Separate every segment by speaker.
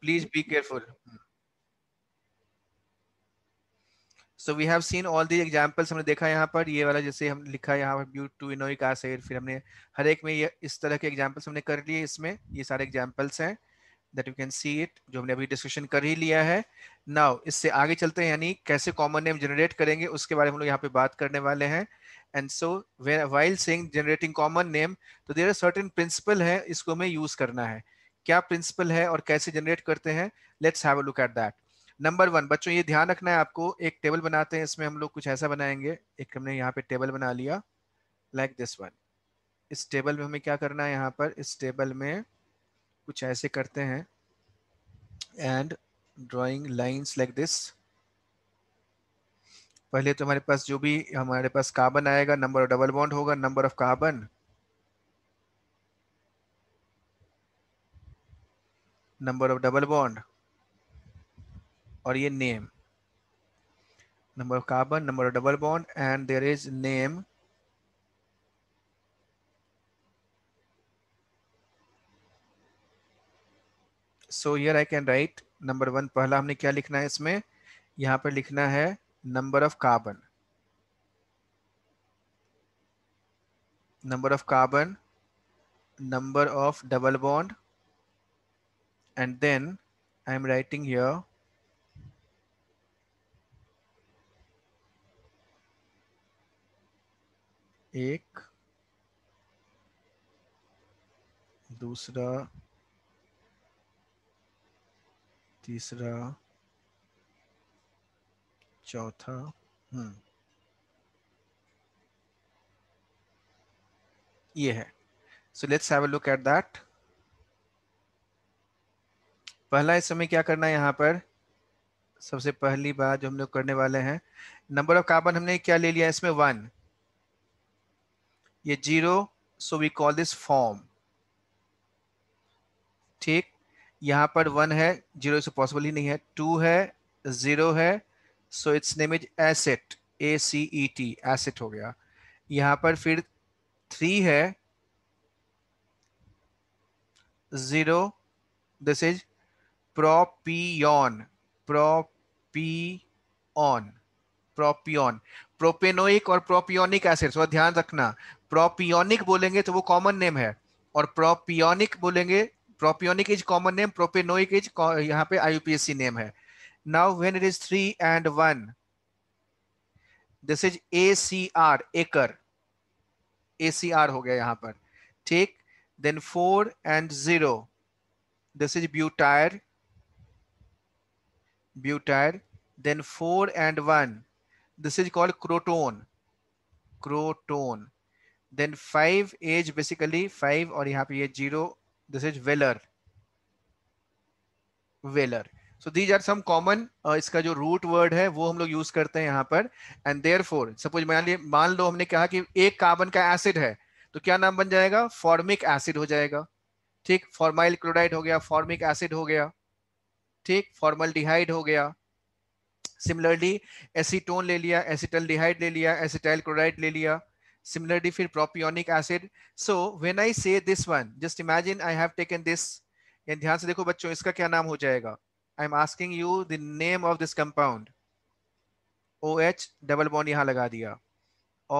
Speaker 1: please be careful so we have seen all the examples हमने देखा यहाँ पर ये वाला जैसे हम लिखा यहाँ पर ब्यूट टू का एसिड फिर हमने हर एक में ये इस तरह के एग्जांपल्स हमने कर लिए इसमें ये सारे एग्जांपल्स हैं that you can see it जो हमने अभी डिस्कशन कर ही लिया है नाउ इससे आगे चलते हैं यानी कैसे कॉमन नेम जनरेट करेंगे उसके बारे में हम लोग यहाँ पे बात करने वाले हैं and so while saying generating common name तो देर सर्टेन प्रिंसिपल है इसको हमें यूज करना है क्या प्रिंसिपल है और कैसे जनरेट करते हैं let's have a look at that number one बच्चों ये ध्यान रखना है आपको एक टेबल बनाते हैं इसमें हम लोग कुछ ऐसा बनाएंगे एक हमने यहाँ पे टेबल बना लिया लाइक दिस वन इस टेबल में हमें क्या करना है यहाँ पर इस टेबल में कुछ ऐसे करते हैं and drawing lines like this पहले तो हमारे पास जो भी हमारे पास कार्बन आएगा नंबर ऑफ डबल बॉन्ड होगा number of carbon number of double bond और ये name number of carbon number of double bond and there is name so yeah I can write number one पहला हमने क्या लिखना है इसमें यहां पर लिखना है number of carbon number of carbon number of double bond and then I'm writing here एक दूसरा तीसरा चौथा हम्म so let's have a look at that पहला इस समय क्या करना है यहाँ पर सबसे पहली बात जो हम लोग करने वाले हैं नंबर ऑफ कार्बन हमने क्या ले लिया इसमें वन ये zero so we call this form ठीक यहां पर वन है जीरो से पॉसिबल ही नहीं है टू है जीरो है so its name is acet A C E T acet हो गया यहां पर फिर थ्री है zero this is propion propion propion propanoic और प्रोपियोनिक एसिड थोड़ा ध्यान रखना प्रोपियोनिक बोलेंगे तो वो कॉमन नेम है और प्रोपियोनिक बोलेंगे propionic is common name propanoic is यहाँ पे आईयूपीएससी नेम है now when it is three and one this is A C R acr A C R हो गया यहां पर ठीक then four and zero this is butyr butyl, then 4 and 1. This is called croton. Croton. Then 5 age basically 5 और यहाँ पे ये 0. This is velar. Velar. So these are some common इसका जो रूट वर्ड है वो हम लोग यूज करते हैं यहाँ पर एंड देयर फोर सपोज मान लिए मान लो हमने कहा कि एक कार्बन का एसिड है तो क्या नाम बन जाएगा फॉर्मिक एसिड हो जाएगा ठीक फॉर्माइल क्लोराइड हो गया फॉर्मिक एसिड हो गया ठीक डिहाइड हो गया सिमिलरली एसीटोन ले लिया डिहाइड ले लिया एसिटाइल क्लोराइड ले लिया सिमिलरली फिर propionic acid so when I say this one just imagine I have taken this ध्यान से देखो बच्चों इसका क्या नाम हो जाएगा I am asking you the name of this compound O H double bond यहाँ लगा दिया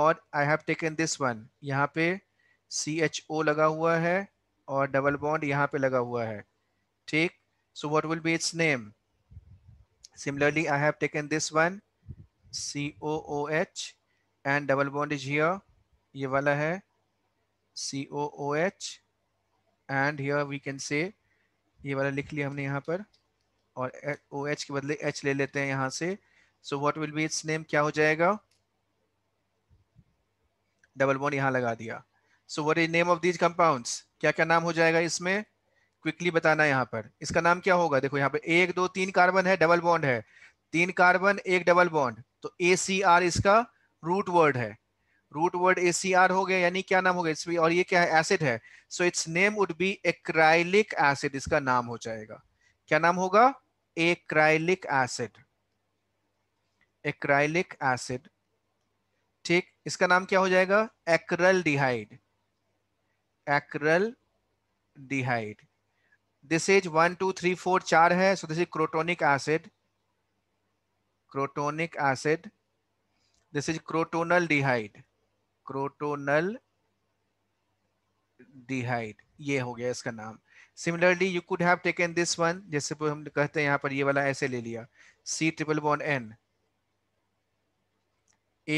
Speaker 1: और I have taken this one यहाँ पे सी एच ओ लगा हुआ है और डबल बॉन्ड यहाँ पे लगा हुआ है ठीक So what will be its name? Similarly, I have taken this one, COOH, and double bond is here. ये वाला है COOH, and here we can say ये वाला लिख लिया हमने यहाँ पर और OH के बदले H ले लेते हैं यहाँ से so what will be its name क्या हो जाएगा डबल बॉन्ड यहाँ लगा दिया so what is name of these compounds क्या क्या नाम हो जाएगा इसमें क्विकली बताना है यहाँ पर इसका नाम क्या होगा देखो यहाँ पर एक दो तीन कार्बन है डबल बॉन्ड है तीन कार्बन एक डबल बॉन्ड तो ए इसका रूट वर्ड है रूट वर्ड ए हो गया यानी क्या नाम हो गया इसमें और ये क्या है एसिड है so its name would be acrylic acid इसका नाम हो जाएगा क्या नाम होगा एक्राइलिक एसिड एक्राइलिक एसिड ठीक इसका नाम क्या हो जाएगा acrylaldehyde acrylaldehyde this is one two three four चार है so this is crotonic acid crotonic acid this is crotonaldehyde crotonaldehyde ये हो गया इसका नाम similarly you could have taken this one जैसे हम कहते हैं यहां पर ये वाला ऐसे ले लिया सी ट्रिपल बॉन एन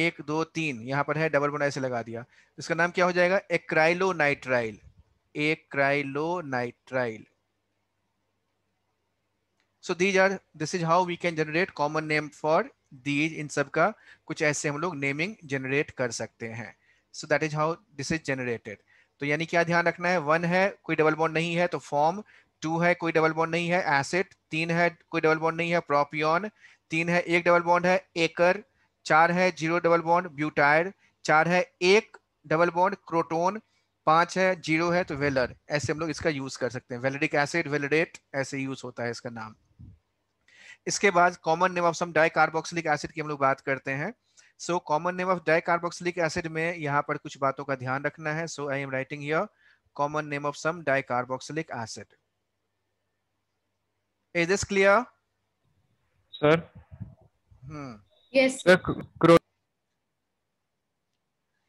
Speaker 1: एक दो तीन यहां पर है डबल बोन ऐसे लगा दिया इसका नाम क्या हो जाएगा acrylonitrile acrylonitrile so these are this is how we can generate common name for these इन सब का कुछ ऐसे हम लोग नेमिंग जनरेट कर सकते हैं so that is how this is generated तो यानी क्या ध्यान रखना है वन है कोई डबल बॉन्ड नहीं है तो फॉर्म टू है कोई डबल बॉन्ड नहीं है एसिड तीन है कोई डबल बॉन्ड नहीं है प्रोपियन तीन है एक डबल बॉन्ड है एकर चार है जीरो डबल बॉन्ड ब्यूटायर चार है एक डबल बॉन्ड क्रोटोन पांच है जीरो है तो वेलर ऐसे हम लोग इसका यूज कर सकते हैं वेलडिक एसिड वेलडेट ऐसे यूज होता है इसका नाम इसके बाद common name of some di carboxylic acid की हम लोग बात करते हैं so common name of di carboxylic acid में यहाँ पर कुछ बातों का ध्यान रखना है so I am writing your common name of some di carboxylic acid is this clear sir hmm yes sir क्रो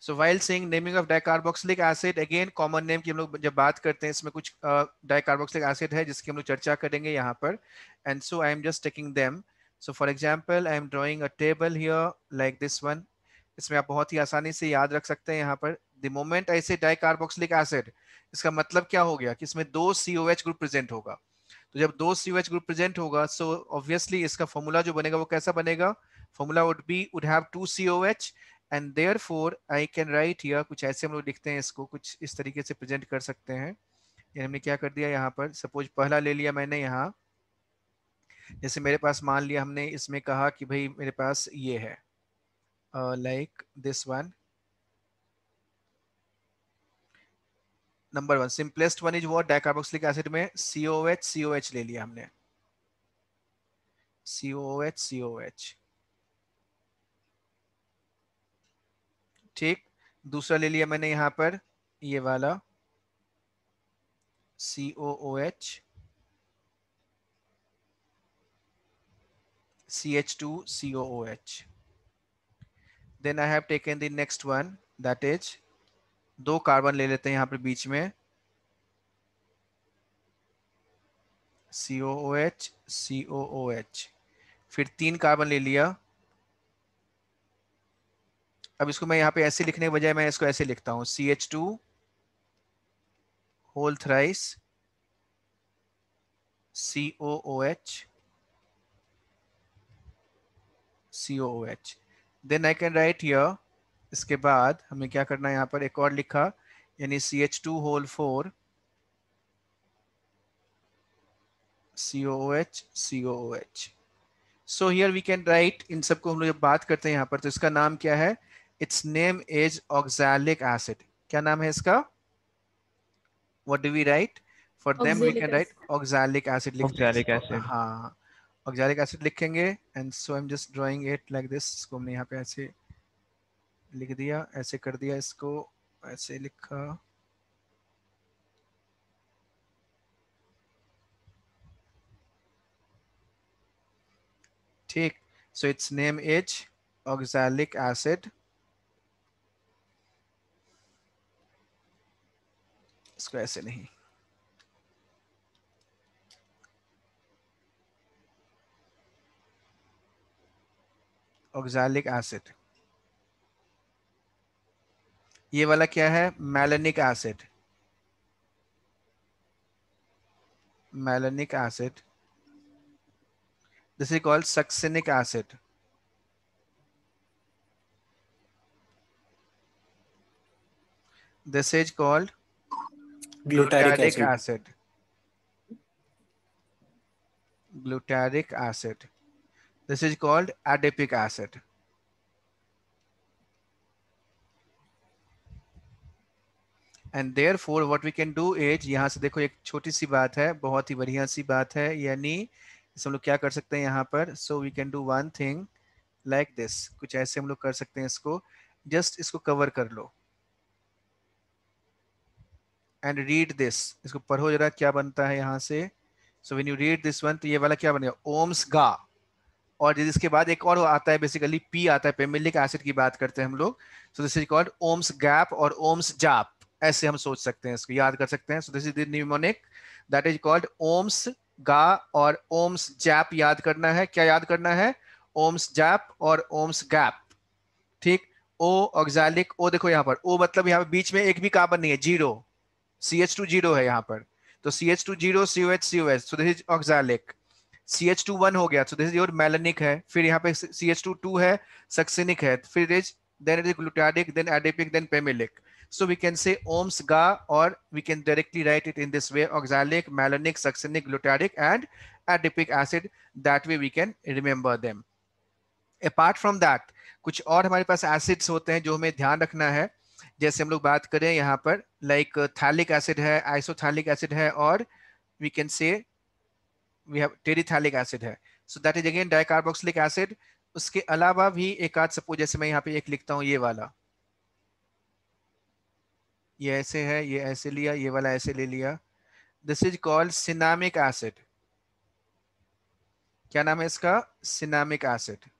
Speaker 1: सो वाइल सिंग naming of dicarboxylic acid again common name की हम लोग जब बात करते हैं इसमें कुछ डाइकार्बोक्सिलिक uh, एसिड है जिसकी हम लोग चर्चा करेंगे यहाँ पर and so I am just taking them so for example I am drawing a table here like this one इसमें आप बहुत ही आसानी से याद रख सकते हैं यहाँ पर द मोमेंट आई से डाइकार्बोक्सिलिक एसिड इसका मतलब क्या हो गया कि इसमें दो C O H group present होगा तो जब दो C O H group present होगा सो so ऑब्वियसली इसका फॉर्मूला जो बनेगा वो कैसा बनेगा formula would be would have two C O H and there four I can write या कुछ ऐसे हम लोग लिखते हैं इसको कुछ इस तरीके से प्रेजेंट कर सकते हैं यानी हमने क्या कर दिया यहाँ पर सपोज पहला ले लिया मैंने यहाँ जैसे मेरे पास मान लिया हमने इसमें कहा कि भाई मेरे पास ये है like this one number one simplest one is वो डाइकार्बोक्सिलिक एसिड में सीओ एच सीओ एच ले लिया हमने सीओ एच सीओ एच ठीक दूसरा ले लिया मैंने यहां पर ये वाला C O O H C H two C O O H then I have taken the next one that is दो कार्बन ले लेते हैं यहां पर बीच में सी O O H C O O H फिर तीन कार्बन ले लिया अब इसको मैं यहाँ पे ऐसे लिखने के बजाय मैं इसको ऐसे लिखता हूँ C H two whole thrice C O O H C O H then I can write here इसके बाद हमें क्या करना है यहाँ पर एक और लिखा यानी C H two whole four H O H so here we can write in सबको हम लोग जब बात करते हैं यहाँ पर तो इसका नाम क्या है its name is oxalic acid क्या नाम है इसका what do we write for them we can write oxalic acid लिखते हैं हाँ ऑक्सैलिक एसिड लिखेंगे and so I am just drawing it like this इसको हमने यहाँ पे ऐसे लिख दिया ऐसे कर दिया इसको ऐसे लिखा ठीक so its name is oxalic acid इसको ऐसे नहीं ऑक्सैलिक एसिड ये वाला क्या है malonic acid malonic acid this is called succinic acid this is called glutaric acid glutaric acid this is called adipic acid and there therefore what we can do is यहाँ से देखो एक छोटी सी बात है बहुत ही बढ़िया सी बात है यानी हम लोग क्या कर सकते हैं यहाँ पर so we can do one thing like this कुछ ऐसे हम लोग कर सकते हैं इसको जस्ट इसको कवर कर लो एंड रीड दिस इसको पढ़ो जरा क्या बनता है यहाँ से so when you read this one तो ये वाला क्या बनेगा ओम्स गा और जिसके बाद एक और आता है बेसिकली पी आता है पेमिलिक एसिड की बात करते हैं हम लोग so this is called oms gap और ओम्स जाप ऐसे हम सोच सकते हैं इसको याद कर सकते हैं so this is the mnemonic that is called oms गा और ओम्स जैप याद करना है क्या याद करना है ओम्स जैप और ओम्स गैप ठीक ओ ऑक्जालिक ओ देखो यहाँ पर ओ मतलब यहाँ पर बीच में एक भी कार्बन नहीं है zero C H two zero है यहाँ पर तो C H two zero C H C H so this oxalic C H two one हो गया so this is your malonic है फिर यहाँ पे सी एच टू टू है सक्सिनिक है फिर is then is glutaric then adipic then pimelic so we can say oms गा और we can directly write it in this way oxalic malonic succinic glutaric and adipic acid that way we can remember them apart from that कुछ और हमारे पास acids होते हैं जो हमें ध्यान रखना है जैसे हम लोग बात करें यहाँ पर लाइक थैलिक एसिड है आइसोथैलिक एसिड है और we can say we have terephthalic acid है so that is again dicarboxylic acid उसके अलावा भी एक आध सपोज जैसे मैं यहाँ पे एक लिखता हूँ ये वाला ये ऐसे है ये ऐसे लिया ये वाला ऐसे ले लिया this is called cinnamic acid क्या नाम है इसका cinnamic acid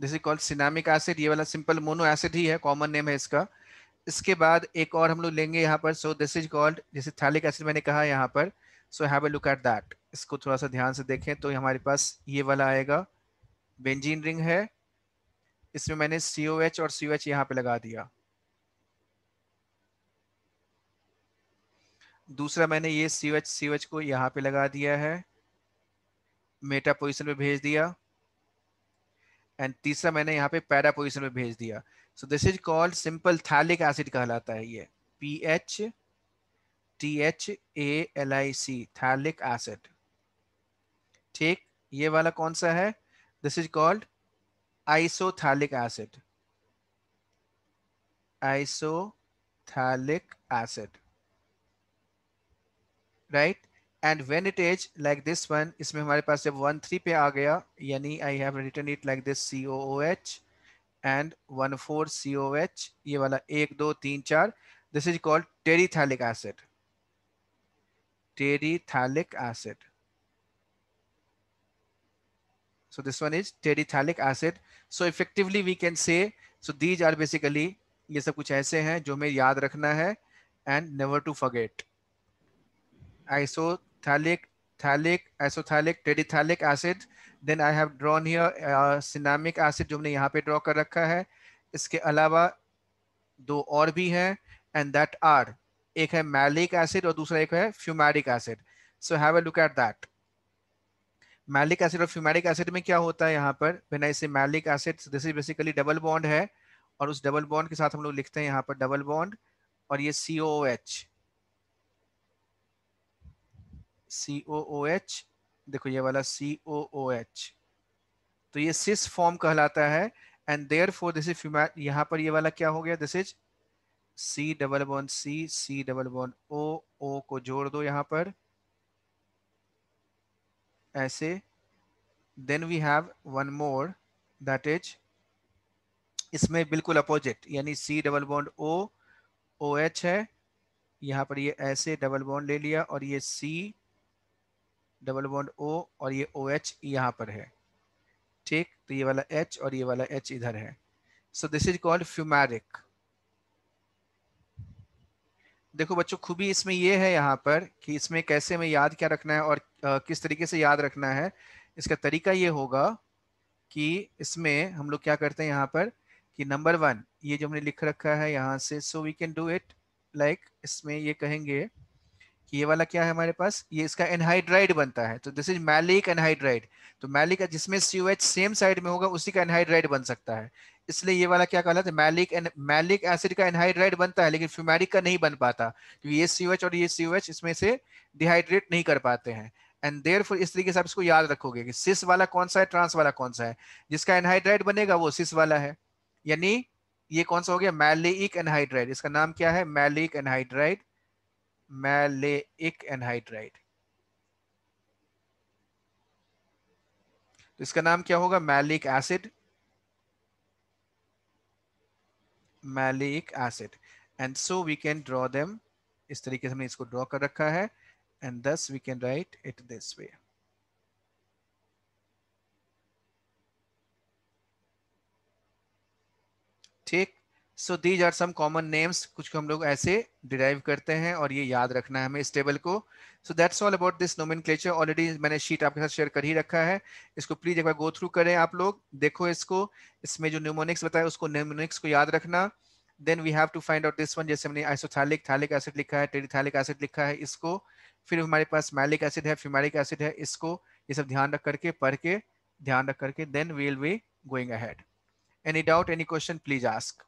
Speaker 1: this is called cinnamic acid ये वाला सिंपल मोनो एसिड ही है कॉमन नेम है इसका इसके बाद एक और हम लोग लेंगे यहाँ पर सो दिस इज कॉल्ड जैसे थैलिक एसिड मैंने कहा यहाँ पर so have a look at that इसको थोड़ा सा ध्यान से देखें तो हमारे पास ये वाला आएगा बेंजीन रिंग है इसमें मैंने सी ओ एच और सी ओ एच यहाँ पे लगा दिया दूसरा मैंने ये सी O H C O H को यहाँ पे लगा दिया है मेटा पोजिशन पे भेज दिया एंड तीसरा मैंने यहाँ पे पैरा पोजिशन में भेज दिया so this is called simple phthalic acid कहलाता है ये P H T H A L I C phthalic acid ठीक ये वाला कौन सा है this is called isophthalic acid isophthalic acid right and when it is like this one इसमें हमारे पास जब वन थ्री पे आ गया यानी I have written it like this C O O H and one four C O H ये वाला एक दो तीन चार this is called terephthalic acid terephthalic acid so this one is terephthalic acid so effectively we can say so these are basically ये सब कुछ ऐसे हैं जो हमें याद रखना है and never to forget iso thalic, thalic, isothallic, terephthalic acid. Then I have drawn here uh, cinnamic acid जो हमने यहाँ पे draw कर रखा है इसके अलावा दो और भी हैं and that are एक है मैलिक एसिड और दूसरा एक है fumaric acid so have a look at that maleic acid और फ्यूमैरिक एसिड में क्या होता है यहाँ पर बिना इसे maleic acid this is basically double bond है और उस डबल बॉन्ड के साथ हम लोग लिखते हैं यहाँ पर डबल बॉन्ड और ये सी O H C O O H देखो ये वाला सी ओ ओ एच तो ये सिस फॉर्म कहलाता है and there therefore this is यहाँ पर ये वाला क्या हो गया this is C double one C C double one O O को जोड़ दो यहाँ पर ऐसे then we have one more that is इसमें बिल्कुल अपोजिट यानी C double bond O O H है यहाँ पर ये ऐसे डबल बॉन्ड ले लिया और ये सी डबल बॉन्ड ओ और ये ओ एच यहाँ पर है ठीक तो ये वाला एच और ये वाला एच इधर है so this is called fumaric देखो बच्चों खूबी इसमें ये है यहाँ पर कि इसमें कैसे हमें याद क्या रखना है और आ, किस तरीके से याद रखना है इसका तरीका ये होगा कि इसमें हम लोग क्या करते हैं यहाँ पर कि नंबर वन ये जो हमने लिख रखा है यहाँ से so we can do it like इसमें ये कहेंगे ये वाला क्या है हमारे पास ये इसका एनहाइड्राइड बनता है तो दिस इज मैलिक एनहाइड्राइड तो मैलिक जिसमें सी सेम साइड में होगा उसी का एनहाइड्राइड बन सकता है इसलिए ये वाला क्या कहलाता है मैलिक एन मैलिक एसिड का एनहाइड्राइड बनता है लेकिन फ्यूमैरिक का नहीं बन पाता क्योंकि तो ये सी और ये सी इसमें से डिहाइड्रेट नहीं कर पाते हैं एंड देर फिर इस तरीके से आप इसको याद रखोगे कि सिस वाला कौन सा है ट्रांस वाला कौन सा है जिसका एनहाइड्राइड बनेगा वो सिस वाला है यानी ये कौन सा हो गया मैलिक एनहाइड्राइड इसका नाम क्या है मैलिक एनहाइड्राइड मैलेइक एनहाइड्राइड तो इसका नाम क्या होगा maleic acid maleic acid and so we can draw them इस तरीके से हमने इसको ड्रॉ कर रखा है and thus we can write it this way ठीक so these are some common names कुछ हम लोग ऐसे डिराइव करते हैं और ये याद रखना है हमें इस टेबल को so that's all about this नोमिन ऑलरेडी मैंने शीट आपके साथ शेयर कर ही रखा है इसको प्लीज एक बार गो थ्रू करें आप लोग देखो इसको इसमें जो न्यूमोनिक्स बताया उसको न्यूमोनिक्स को याद रखना then we have to find out this one जैसे हमने आइसोथैलिक थैलिक एसिड लिखा है टेरीथैलिक एसिड लिखा है इसको फिर हमारे पास मैलिक एसिड है फिमैलिक एसिड है इसको ये सब ध्यान रख करके पढ़ के ध्यान रख करके then will we going ahead any doubt any question please ask